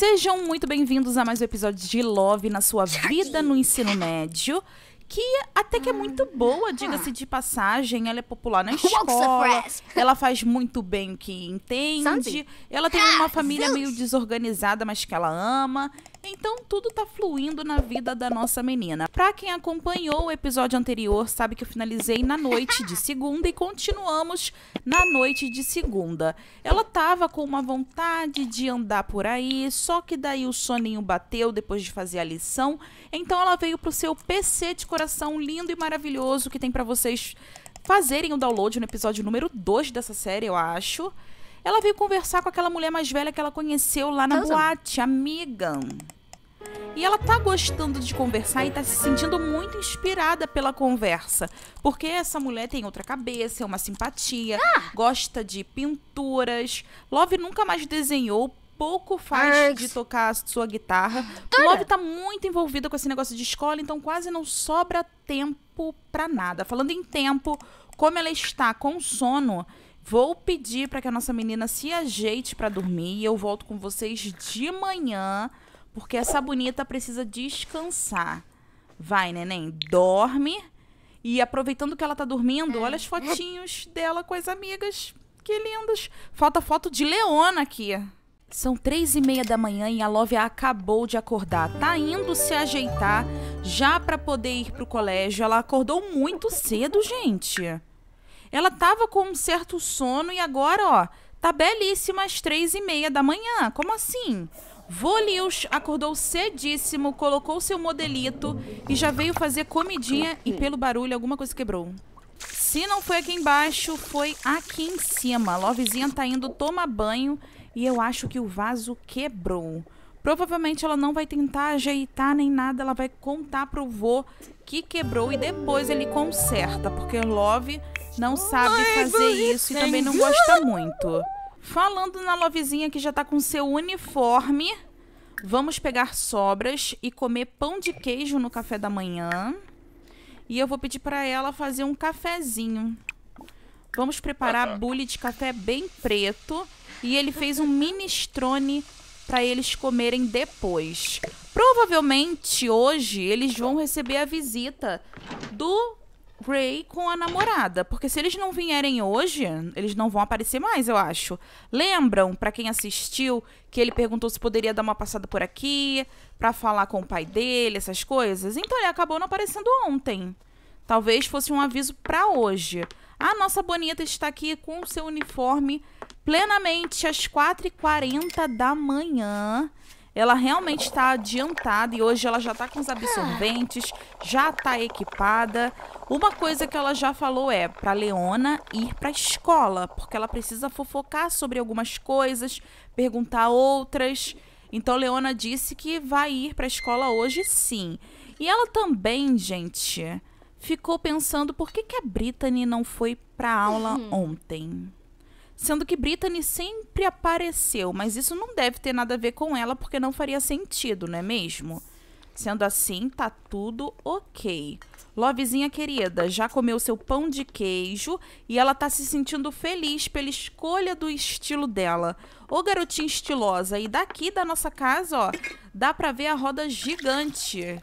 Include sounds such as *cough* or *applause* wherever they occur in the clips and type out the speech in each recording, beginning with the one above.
Sejam muito bem-vindos a mais um episódio de Love na sua vida no ensino médio. Que até que é muito boa, diga-se de passagem. Ela é popular na *laughs* escola. Ela faz muito bem o que entende. Ela tem uma ah, família meio desorganizada, mas que ela ama. Então tudo tá fluindo na vida da nossa menina. Pra quem acompanhou o episódio anterior, sabe que eu finalizei na noite de segunda e continuamos na noite de segunda. Ela tava com uma vontade de andar por aí, só que daí o soninho bateu depois de fazer a lição. Então ela veio pro seu PC de coração lindo e maravilhoso que tem para vocês fazerem o download no episódio número 2 dessa série, eu acho. Ela veio conversar com aquela mulher mais velha que ela conheceu lá na Nossa. Tá, boate, amiga. E ela tá gostando de conversar e tá se sentindo muito inspirada pela conversa. Porque essa mulher tem outra cabeça, é uma simpatia, ah. gosta de pinturas. Love nunca mais desenhou, pouco faz Arx. de tocar a sua guitarra. Love tá muito envolvida com esse negócio de escola, então quase não sobra tempo pra nada. Falando em tempo, como ela está com sono, Vou pedir para que a nossa menina se ajeite para dormir e eu volto com vocês de manhã, porque essa bonita precisa descansar. Vai, neném, dorme. E aproveitando que ela tá dormindo, olha as fotinhos dela com as amigas. Que lindas. Falta foto de Leona aqui. São três e meia da manhã e a Love acabou de acordar. Tá indo se ajeitar já para poder ir pro colégio. Ela acordou muito cedo, gente. Ela tava com um certo sono e agora, ó, tá belíssima às três e meia da manhã. Como assim? Volius acordou cedíssimo, colocou seu modelito e já veio fazer comidinha e pelo barulho alguma coisa quebrou. Se não foi aqui embaixo, foi aqui em cima. Lovezinha tá indo tomar banho e eu acho que o vaso quebrou. Provavelmente ela não vai tentar ajeitar nem nada, ela vai contar pro vô que quebrou e depois ele conserta, porque Love não sabe fazer isso e também não gosta muito. Falando na Lovezinha que já tá com seu uniforme, vamos pegar sobras e comer pão de queijo no café da manhã. E eu vou pedir para ela fazer um cafezinho. Vamos preparar uh tá, -huh. Tá. bule de café bem preto. E ele fez um minestrone para eles comerem depois. Provavelmente hoje eles vão receber a visita do Ray com a namorada. Porque se eles não vierem hoje, eles não vão aparecer mais, eu acho. Lembram, para quem assistiu, que ele perguntou se poderia dar uma passada por aqui, para falar com o pai dele, essas coisas? Então ele acabou não aparecendo ontem. Talvez fosse um aviso para hoje. A nossa Bonita está aqui com o seu uniforme plenamente às 4h40 da manhã ela realmente está adiantada e hoje ela já está com os absorventes, já está equipada. Uma coisa que ela já falou é para Leona ir para a escola, porque ela precisa fofocar sobre algumas coisas, perguntar outras. Então Leona disse que vai ir para a escola hoje sim. E ela também, gente, ficou pensando por que, que a Brittany não foi para aula uhum. ontem sendo que Brittany sempre apareceu, mas isso não deve ter nada a ver com ela, porque não faria sentido, não é mesmo? Sendo assim, tá tudo ok. Lovezinha querida, já comeu seu pão de queijo e ela tá se sentindo feliz pela escolha do estilo dela. Ô garotinha estilosa, e daqui da nossa casa, ó, dá pra ver a roda gigante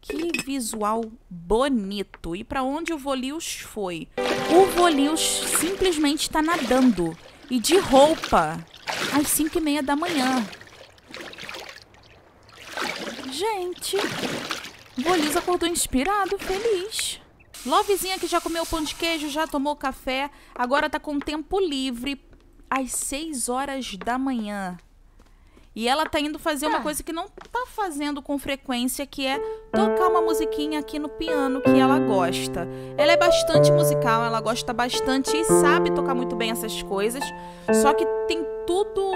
que visual bonito! E para onde o Volius foi? O Volius simplesmente está nadando e de roupa às cinco e meia da manhã. Gente, Volius acordou inspirado, feliz. Lovezinha que já comeu pão de queijo, já tomou café, agora tá com tempo livre às 6 horas da manhã. E ela tá indo fazer uma é. coisa que não tá fazendo com frequência, que é tocar uma musiquinha aqui no piano que ela gosta. Ela é bastante musical, ela gosta bastante e sabe tocar muito bem essas coisas, só que tem tudo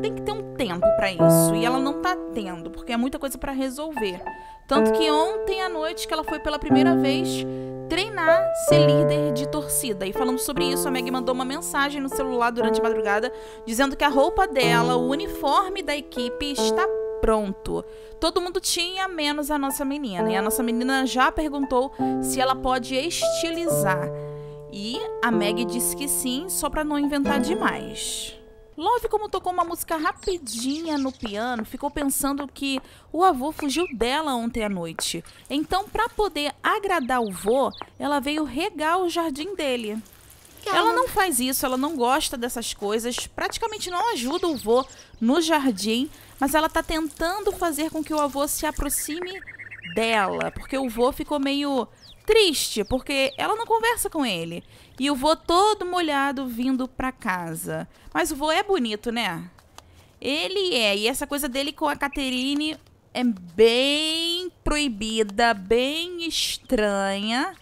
tem que ter um tempo para isso e ela não tá tendo, porque é muita coisa para resolver. Tanto que ontem à noite que ela foi pela primeira vez treinar ser líder de torcida. E falando sobre isso, a Meg mandou uma mensagem no celular durante a madrugada dizendo que a roupa dela, o uniforme da equipe está pronto. Todo mundo tinha, menos a nossa menina. E a nossa menina já perguntou se ela pode estilizar. E a Meg disse que sim, só para não inventar demais. Love, como tocou uma música rapidinha no piano, ficou pensando que o avô fugiu dela ontem à noite. Então, para poder agradar o vô, ela veio regar o jardim dele. Ela não faz isso, ela não gosta dessas coisas, praticamente não ajuda o vô no jardim, mas ela tá tentando fazer com que o avô se aproxime dela, porque o vô ficou meio triste, porque ela não conversa com ele. E o vô todo molhado vindo pra casa. Mas o vô é bonito, né? Ele é. E essa coisa dele com a Caterine é bem proibida, bem estranha.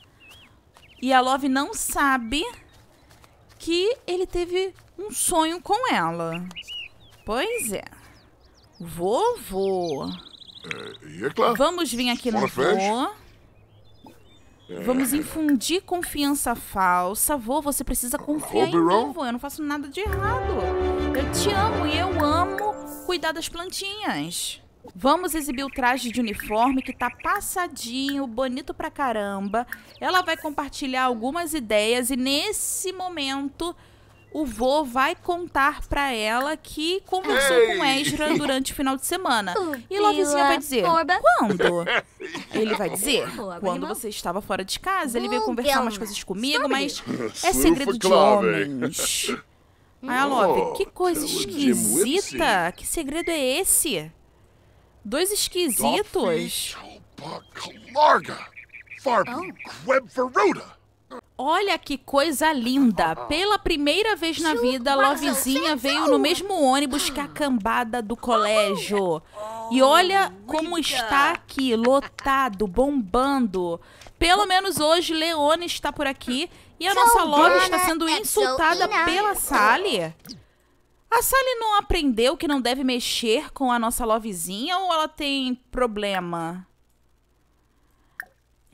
E a Love não sabe que ele teve um sonho com ela. Pois é. Vovô. É, é claro. Vamos vir aqui no vovô. É. Vamos infundir confiança falsa. Vô, você precisa confiar em mim, vô. Eu não faço nada de errado. Eu te amo e eu amo cuidar das plantinhas. Vamos exibir o traje de uniforme que tá passadinho, bonito pra caramba. Ela vai compartilhar algumas ideias e nesse momento o vô vai contar para ela que conversou Ei. com Ezra durante o final de semana. e Lovezinha vai dizer, quando? *laughs* Ele vai dizer, quando você estava fora de casa, ele veio conversar umas coisas comigo, mas *laughs* é segredo de homens. Hum. Aí a Love, oh, que coisa esquisita, que segredo é esse? Dois esquisitos. Larga, oh. Olha que coisa linda! Ah, ah. Pela primeira vez na vida, Lovezinha veio no mesmo ônibus que a cambada do colégio. E oh, olha como está aqui, lotado, bombando. Pelo menos hoje, Leone está por aqui e a nossa Love está sendo é insultada pela Sally. A Sally não aprendeu que não deve mexer com a nossa Lovezinha ou ela tem problema?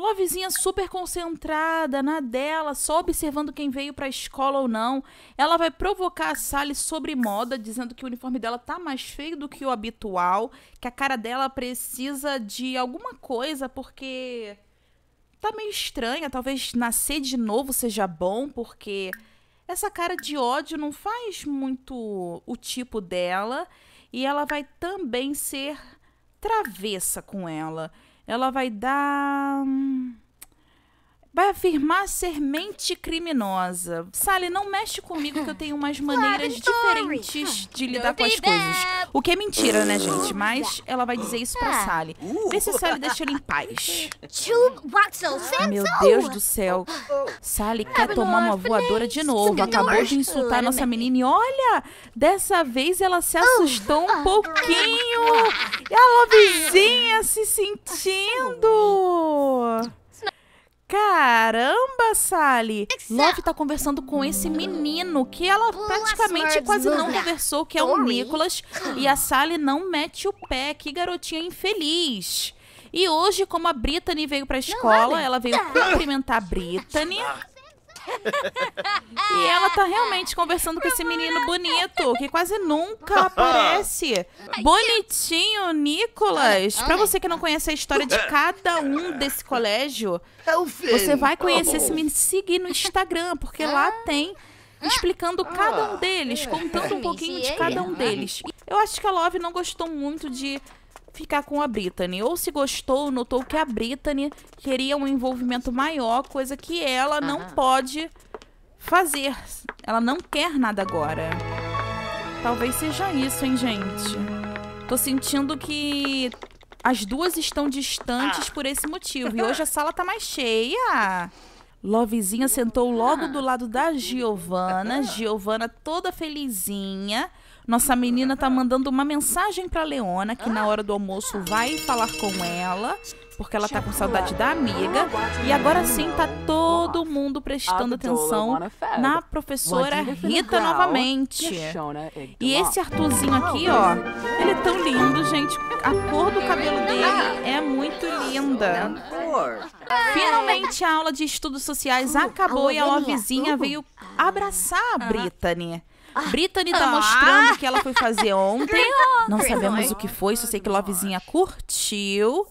Uma vizinha super concentrada, na dela, só observando quem veio pra escola ou não. Ela vai provocar a Sally sobre moda, dizendo que o uniforme dela tá mais feio do que o habitual, que a cara dela precisa de alguma coisa, porque tá meio estranha. Talvez nascer de novo seja bom, porque essa cara de ódio não faz muito o tipo dela. E ela vai também ser travessa com ela. Ela vai dar. Hum, vai afirmar ser mente criminosa. Sally, não mexe comigo que eu tenho umas *laughs* maneiras diferentes de lidar com as coisas. O que é mentira, né, gente? Mas ela vai dizer isso pra tá. Sally. Vê se Sally deixa ele em paz. Meu Deus do céu. Sally quer tomar uma voadora de novo. Acabou de insultar a nossa né? menina e olha, dessa vez ela se ah. assustou um pouquinho. E a lovezinha se sentindo. Caramba, Sally! Love tá conversando com esse menino que ela praticamente quase não conversou, que é o Nicholas. E a Sally não mete o pé. Que garotinha infeliz! E hoje, como a Brittany veio pra escola, ela veio cumprimentar a Brittany e ela tá realmente conversando com esse menino bonito, que quase nunca *laughs* aparece. Bonitinho, Nicolas. Pra você que não conhece a história de cada um desse colégio, é você vai conhecer esse tá menino. Seguir no Instagram, porque lá ah. tem explicando ah. cada um deles, é. contando um pouquinho de cada um deles. Eu acho que a Love não gostou muito de ficar com a Britney. Ou se gostou, notou que a Britney queria um envolvimento maior, coisa que ela não ah. pode fazer. Ela não quer nada agora. Talvez seja isso, hein, gente? Tô sentindo que as duas estão distantes ah. por esse motivo. E *laughs* hoje a sala tá mais cheia. Lovezinha sentou logo ah. do lado da Giovana. Giovana toda felizinha. Nossa menina tá mandando uma mensagem pra Leona, que na hora do almoço vai falar com ela, porque ela tá com saudade da amiga. E agora sim tá todo mundo prestando atenção na professora Rita novamente. E esse Arthurzinho aqui, ó, ele é tão lindo, gente. A cor do cabelo dele é muito linda. Finalmente a aula de estudos sociais acabou e a vizinha veio abraçar a ah. Brittany. Ah. Brittany tá ah. mostrando o que ela foi fazer *laughs* ontem. Não sabemos o que foi, só sei que Lovezinha curtiu.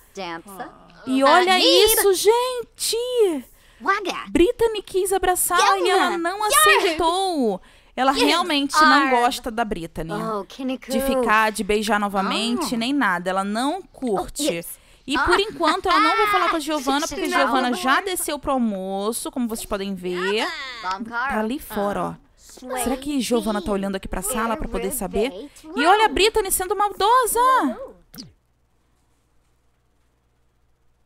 E olha isso, gente! Brittany quis abraçar e ela não aceitou. Ela realmente não gosta da Brittany. Oh, de ficar, de beijar ah. novamente, nem nada. Ela não oh, curte. E por enquanto ela não vai falar com a *laughs* Giovana, porque a Giovana já desceu pro almoço, como vocês podem ver. Tá ali fora, ó. Será que Giovana tá olhando aqui pra sala pra poder saber? E olha a Brittany sendo maldosa!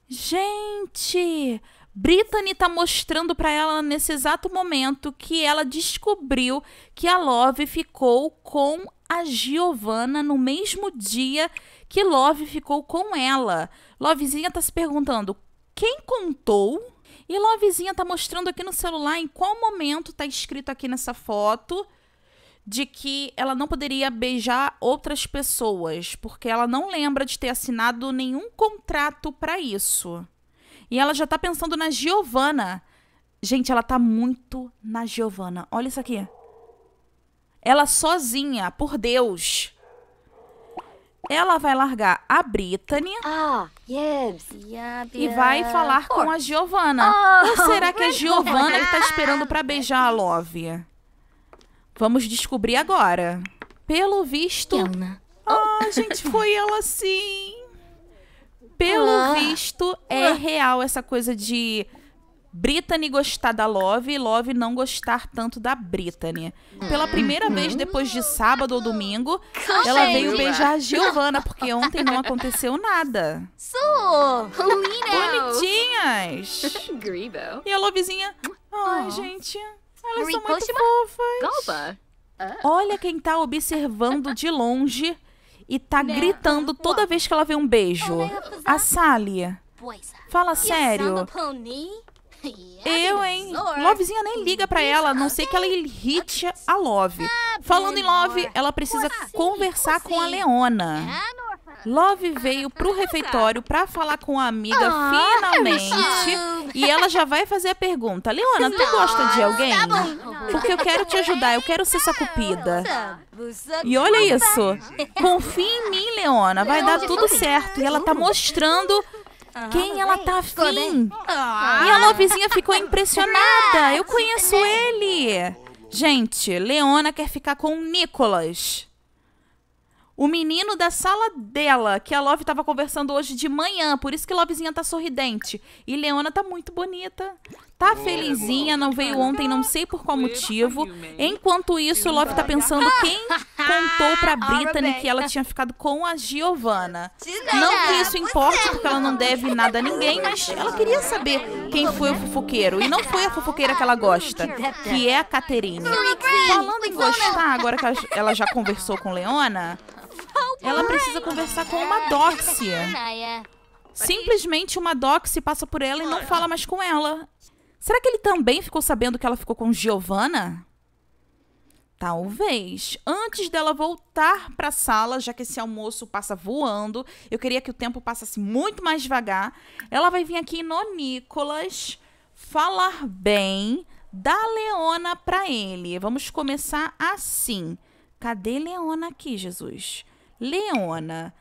Gente! Brittany tá mostrando para ela nesse exato momento que ela descobriu que a Love ficou com a Giovanna no mesmo dia que Love ficou com ela. Lovezinha tá se perguntando: quem contou e lá a vizinha tá mostrando aqui no celular em qual momento tá escrito aqui nessa foto de que ela não poderia beijar outras pessoas, porque ela não lembra de ter assinado nenhum contrato para isso. E ela já tá pensando na Giovana. Gente, ela tá muito na Giovana. Olha isso aqui. Ela sozinha, por Deus. Ela vai largar a Brittany ah, yes. e vai falar com a Giovanna. Oh, Ou ah. será que a Giovanna está *laughs* esperando para beijar a Love? Vamos descobrir agora. Pelo visto... Ah, oh, gente, foi ela sim! Pelo ah. visto, é ah. real essa coisa de Brittany gostar da Love e Love não gostar tanto da Brittany. Pela hum. primeira vez hum. depois de sábado ou domingo, ela veio beijar a Giovana, porque ontem não aconteceu nada. Né? Bonitinhas! E a Lovezinha, ai gente, elas são muito é fofas. Ah. Olha quem tá observando de longe e tá né? gritando toda vez que ela vê um beijo. A Sally. Fala sério. *laughs* Eu, hein? Lovezinha nem liga para ela, a não ah, ser que ela irrite ah, a Love. Ah, Falando em Love, ela precisa conversar com a Leona. Love veio pro tá, tá, tá. refeitório pra falar com a amiga finalmente. E ela já vai fazer a pergunta: Leona, tu gosta de alguém? Porque eu quero te ajudar, eu quero ser cupida E olha isso. Confia em mim, Leona, vai dar tudo certo. E ela tá mostrando ah, quem ela é tá afim. Ah. E a Lovezinha ficou impressionada. Eu conheço né? ele. Gente, Leona quer ficar com o Nicolas o menino da sala dela, que a Love tava conversando hoje de manhã, por isso que Lovezinha tá sorridente. E Leona tá muito bonita. Tá felizinha, não veio ontem, não sei por qual motivo. Enquanto isso, Love tá pensando quem *laughs* contou pra Brittany que ela tinha ficado com a Giovanna. Não que isso importe, é porque ela não deve nada a ninguém, mas ela queria saber quem foi o fofoqueiro. E não foi a fofoqueira que ela gosta, que é a Caterine. É. Falando em então, né? gostar, agora que ela já conversou com Leona, ela precisa conversar com uma doxia. Simplesmente uma doxia passa por ela e não fala mais com ela. Será que ele também ficou sabendo que ela ficou com Giovanna? Talvez. Antes dela voltar para a sala, já que esse almoço passa voando, eu queria que o tempo passasse muito mais devagar. Ela vai vir aqui no Nicolas falar bem da Leona para ele. Vamos começar assim. Cadê Leona aqui, Jesus? Leona.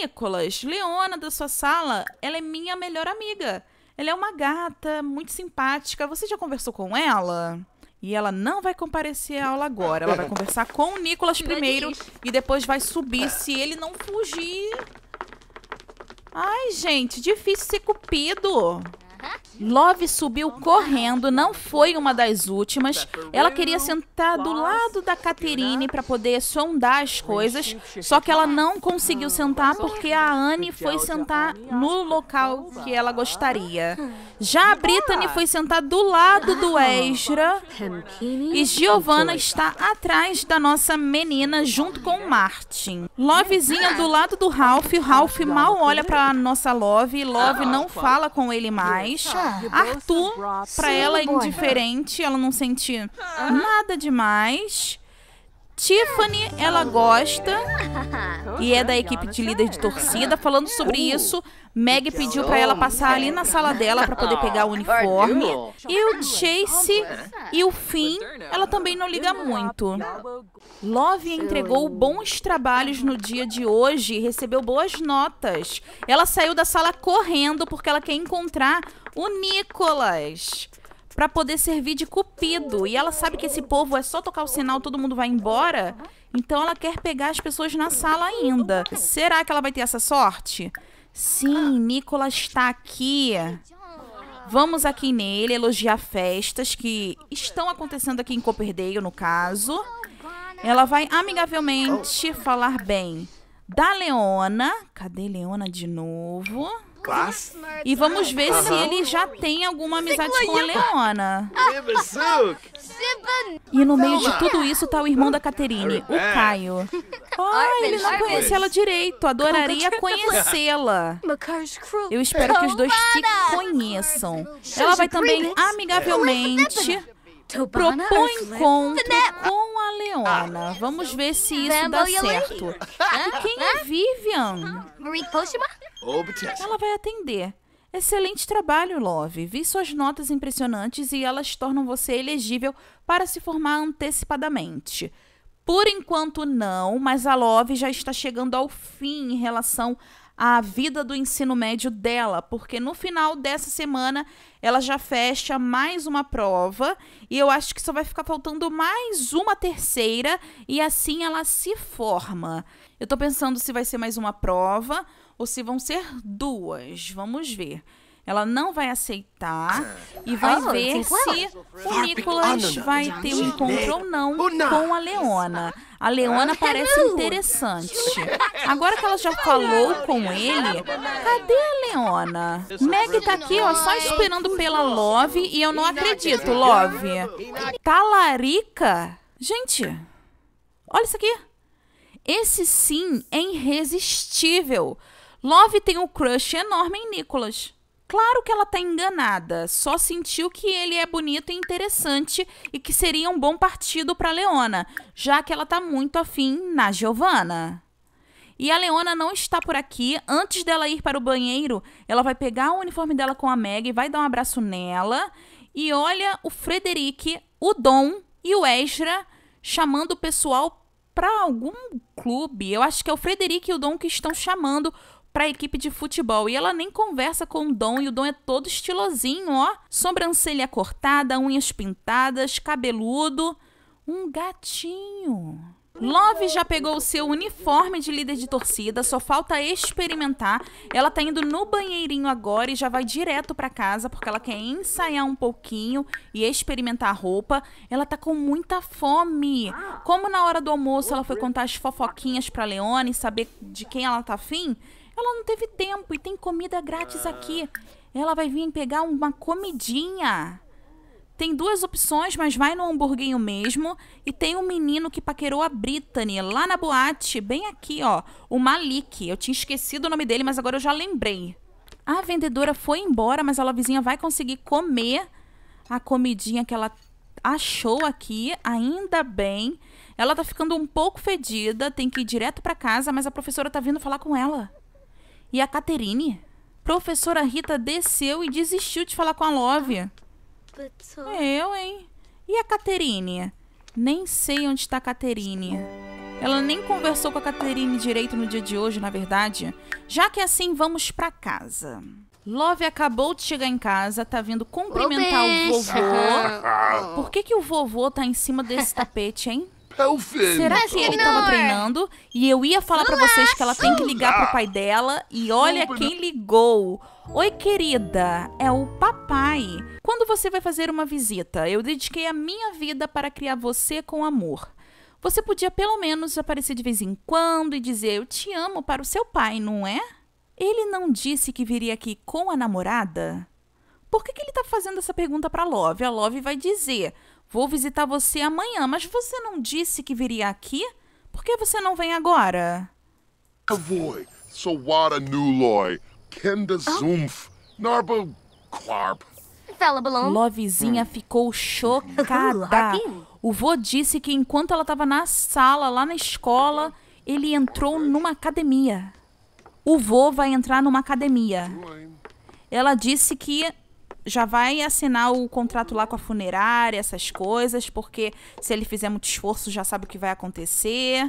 Nicolas, Leona da sua sala, ela é minha melhor amiga. Ela é uma gata, muito simpática. Você já conversou com ela? E ela não vai comparecer à aula agora. Ela vai conversar com o Nicolas primeiro e depois vai subir se ele não fugir. Ai, gente, difícil ser cupido. Love subiu correndo, não foi uma das últimas. Ela queria sentar do lado da Caterine para poder sondar as coisas, só que ela não conseguiu sentar porque a Anne foi sentar no local que ela gostaria. Já a Brittany foi sentar do lado do Ezra e Giovanna está atrás da nossa menina junto com Martin. Lovezinha do lado do Ralph, Ralph mal olha para nossa Love, Love não fala com ele mais deixa tá, Arthur, pra ela é indiferente, ela não sente ah. nada demais. Tiffany, ela gosta *laughs* e é da equipe de líder de torcida. Falando sobre uh. isso, Meg pediu para ela passar ali na sala dela para poder pegar o uniforme. E o Chase e o Finn, ela também não liga muito. Love entregou bons trabalhos no dia de hoje e recebeu boas notas. Ela saiu da sala correndo porque ela quer encontrar o Nicolas para poder servir de cupido. E ela sabe que esse povo é só tocar o sinal, todo mundo vai embora. Então ela quer pegar as pessoas na sala ainda. Será que ela vai ter essa sorte? Sim, Nicolas está aqui. Vamos aqui nele elogiar festas que estão acontecendo aqui em Copperdale, no caso. Ela vai amigavelmente falar bem da Leona. Cadê Leona de novo? E vamos ver uh -huh. se ele já tem alguma amizade com a Leona. E no meio de tudo isso tá o irmão da Caterine, o é. Caio. *laughs* Oh, ele não conhece ela direito. Adoraria conhecê-la. *laughs* Eu espero que os dois se conheçam. Ela vai também amigavelmente propõe encontro né? né? com a Leona. Ah, Vamos ver se isso dá certo. E quem é Vivian? Ela vai atender. Excelente trabalho, Love. Vi suas notas impressionantes e elas tornam você elegível para se formar antecipadamente. Por enquanto, não, mas a Love já está chegando ao fim em relação a vida do ensino médio dela, porque no final dessa semana ela já fecha mais uma prova e eu acho que só vai ficar faltando mais uma terceira e assim ela se forma. Eu tô pensando se vai ser mais uma prova ou se vão ser duas, vamos ver. Ela não vai aceitar e ah, vai oh, ver se o Nicholas vai ter um encontro ou oh, não com a Leona. A Leona ah, parece interessante. Agora que ela já falou com ele, cadê a Leona? Meg tá aqui, ó, só esperando pela Love e eu não acredito, Love. Talarica? Gente, olha isso aqui. Esse sim é irresistível. Love tem um crush enorme em Nicholas. Claro que ela tá enganada, só sentiu que ele é bonito e interessante e que seria um bom partido para Leona, já que ela tá muito afim na Giovana. E a Leona não está por aqui. Antes dela ir para o banheiro, ela vai pegar o uniforme dela com a Meg, e vai dar um abraço nela. E olha o Frederic, o Dom e o Ezra chamando o pessoal para algum clube. Eu acho que é o Frederic e o Dom que estão chamando para a equipe de futebol. E ela nem conversa com o Dom, e o Dom é todo estilosinho, ó. Sobrancelha cortada, unhas pintadas, cabeludo. Um gatinho. Love já pegou o seu uniforme de líder de torcida, só falta experimentar. Ela tá indo no banheirinho agora e já vai direto para casa porque ela quer ensaiar um pouquinho e experimentar a roupa. Ela tá com muita fome. Como na hora do almoço ela foi contar as fofoquinhas para Leone, saber de quem ela tá afim, ela não teve tempo e tem comida grátis aqui. Ela vai vir pegar uma comidinha. Tem duas opções, mas vai no hamburguinho mesmo. E tem um menino que paquerou a Brittany lá na boate, bem aqui, ó. O Malik. Eu tinha esquecido o nome dele, mas agora eu já lembrei. A vendedora foi embora, mas a Lovezinha vai conseguir comer a comidinha que ela achou aqui, ainda bem. Ela tá ficando um pouco fedida, tem que ir direto para casa, mas a professora tá vindo falar com ela. E a Caterine? Professora Rita desceu e desistiu de falar com a Love. Eu, hein? E a Caterine? Nem sei onde está a Caterine. Ela nem conversou com a Caterine direito no dia de hoje, na verdade. Já que assim, vamos para casa. Love acabou de chegar em casa, tá vindo cumprimentar o, o vovô. *laughs* Por que, que o vovô tá em cima desse tapete, hein? É o filho. Será que ele estava tava é. treinando? E eu ia falar para vocês que ela tem que ligar pro ah. pai dela. E olha quem ligou. Oi, querida. É o papai. Quando você vai fazer uma visita, eu dediquei a minha vida para criar você com amor. Você podia pelo menos aparecer de vez em quando e dizer eu te amo para o seu pai, não é? Ele não disse que viria aqui com a namorada? Por que, que ele tá fazendo essa pergunta pra Love? A Love vai dizer: Vou visitar você amanhã, mas você não disse que viria aqui? Por que você não vem agora? Kavoy, Sawada Nuloy, Kenda ah. Zumf, Narbo Clarp. Lovezinha hum. ficou *laughs* chocada. O vô disse que enquanto ela estava na sala, lá na escola, ele entrou numa academia. O vô vai entrar numa academia. Ela disse que já vai assinar o contrato lá com a funerária, essas coisas, porque se ele fizer muito esforço, já sabe o que vai acontecer.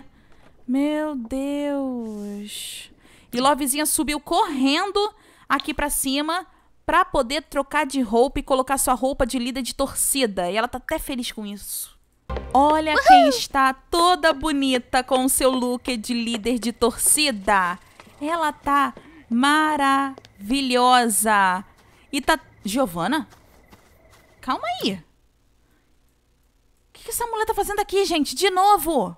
Meu Deus. E Lovezinha subiu correndo aqui para cima para poder trocar de roupa e colocar sua roupa de líder de torcida. E ela tá até feliz com isso. Olha Uhul. quem está toda bonita com o seu look de líder de torcida. Ela tá maravilhosa. E tá Giovana? Calma aí. O que, essa mulher tá fazendo aqui, gente? De novo!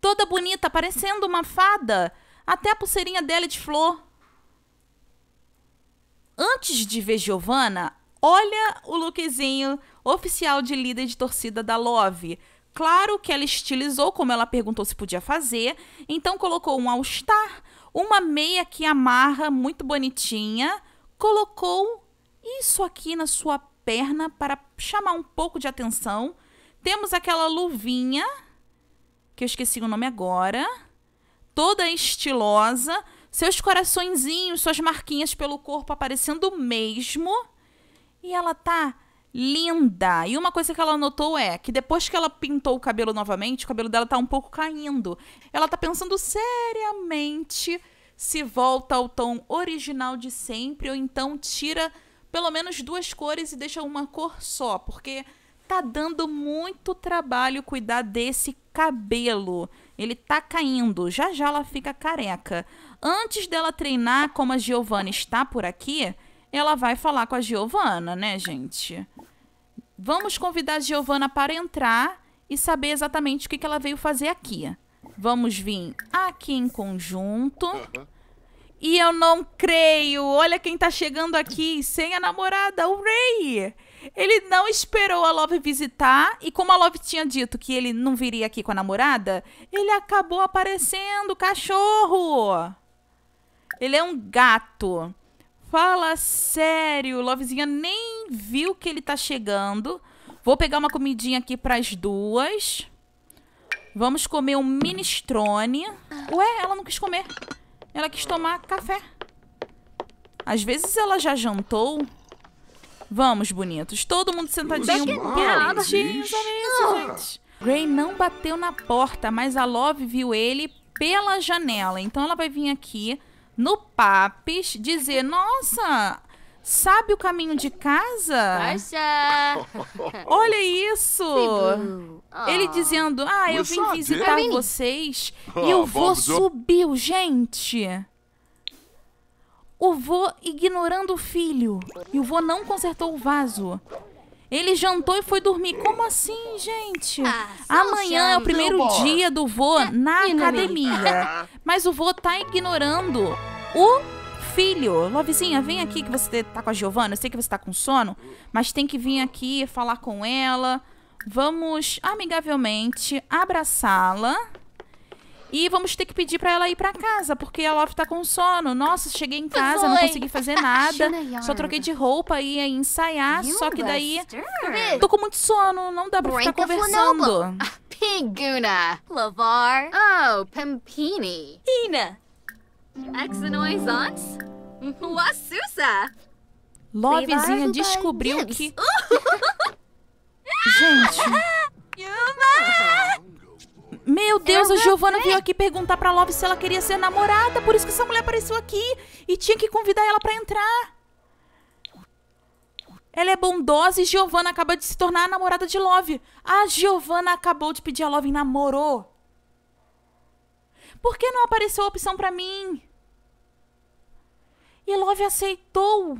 Toda bonita, parecendo uma fada. Até a pulseirinha dela é de flor. Antes de ver Giovana, olha o lookzinho oficial de líder de torcida da Love. Claro que ela estilizou como ela perguntou se podia fazer, então colocou um all-star, uma meia que amarra muito bonitinha, colocou isso aqui na sua perna para chamar um pouco de atenção. Temos aquela luvinha, que eu esqueci o nome agora, toda estilosa, seus coraçõezinhos, suas marquinhas pelo corpo aparecendo mesmo. E ela tá linda. E uma coisa que ela notou é que depois que ela pintou o cabelo novamente, o cabelo dela tá um pouco caindo. Ela tá pensando seriamente se volta ao tom original de sempre ou então tira pelo menos duas cores e deixa uma cor só, porque tá dando muito trabalho cuidar desse cabelo. Ele tá caindo, já já ela fica careca. Antes dela treinar, como a Giovana está por aqui, ela vai falar com a Giovana, né, gente? Vamos convidar a Giovana para entrar e saber exatamente o que ela veio fazer aqui. Vamos vir aqui em conjunto. Uhum. E eu não creio. Olha quem tá chegando aqui sem a namorada, o Ray. Ele não esperou a Love visitar e como a Love tinha dito que ele não viria aqui com a namorada, ele acabou aparecendo, cachorro. Ele é um gato. Fala sério, Lovezinha nem viu que ele tá chegando. Vou pegar uma comidinha aqui para as duas. Vamos comer um minestrone. Ué, ela não quis comer. Ela quis tomar café. Às vezes ela já jantou. Vamos, bonitos. Todo mundo sentadinho. Bonitinhos, amigos, gente. Gray não bateu na porta, mas a Love viu ele pela janela. Então ela vai vir aqui no Papis dizer: Nossa, Sabe o caminho de casa? Marcia! *laughs* Olha isso! Oh. Ele dizendo: Ah, eu vim visitar vocês e eu vou subir, gente! O vô ignorando o filho. E o vô não consertou o vaso. Ele jantou e foi dormir. Como assim, gente? Ah, Amanhã é o primeiro dia do vô é, na é. academia. *laughs* Mas o vô tá ignorando o filho, Lovezinha, vem aqui que você tá com a Giovana, eu sei que você tá com sono, mas tem que vir aqui falar com ela. Vamos amigavelmente abraçá-la. E vamos ter que pedir para ela ir para casa, porque a Love tá com sono. Nossa, cheguei em casa, não consegui fazer nada. Só troquei de roupa e ia ensaiar, só que daí tô com muito sono, não dá para ficar conversando. *laughs* Piguna. Lavar, oh, Pampini, Ina. Exonoisance? Wassusa! Lovezinha descobriu que... Gente... Meu Deus, a Giovana veio aqui perguntar pra Love se ela queria ser namorada, por isso que essa mulher apareceu aqui e tinha que convidar ela pra entrar. Ela é bondosa e Giovana acaba de se tornar a namorada de Love. A Giovana acabou de pedir a Love e namorou. Por que não apareceu a opção para mim? E Love aceitou.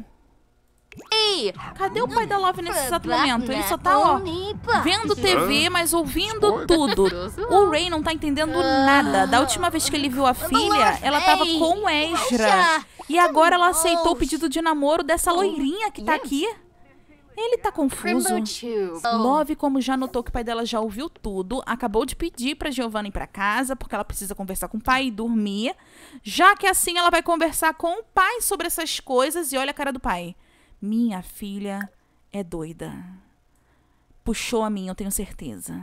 Ei, cadê o pai da Love nesse hum, exato momento? Ele só tá, ó, vendo TV, mas ouvindo tudo. O Ray não tá entendendo nada. Da última vez que ele viu a filha, ela tava com o Ezra. E agora ela aceitou o pedido de namoro dessa loirinha que tá aqui. Ele tá confuso. Love, como já notou que o pai dela já ouviu tudo, acabou de pedir pra Giovanna ir pra casa, porque ela precisa conversar com o pai e dormir. Já que assim ela vai conversar com o pai sobre essas coisas e olha a cara do pai. Minha filha é doida. Puxou a mim, eu tenho certeza.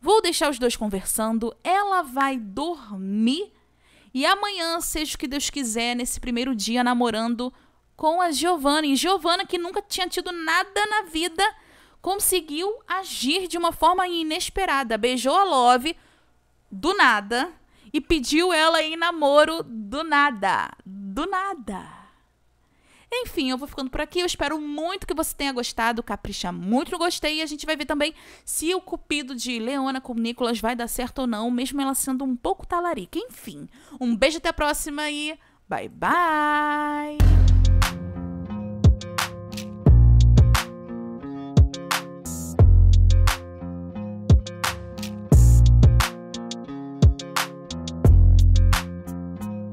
Vou deixar os dois conversando. Ela vai dormir. E amanhã, seja o que Deus quiser, nesse primeiro dia namorando, com a Giovana. E Giovana, que nunca tinha tido nada na vida, conseguiu agir de uma forma inesperada. Beijou a Love do nada e pediu ela em namoro do nada. Do nada. Enfim, eu vou ficando por aqui. Eu espero muito que você tenha gostado. Capricha muito no gostei. E a gente vai ver também se o cupido de Leona com Nicolas vai dar certo ou não, mesmo ela sendo um pouco talarica. Enfim, um beijo até a próxima e bye bye!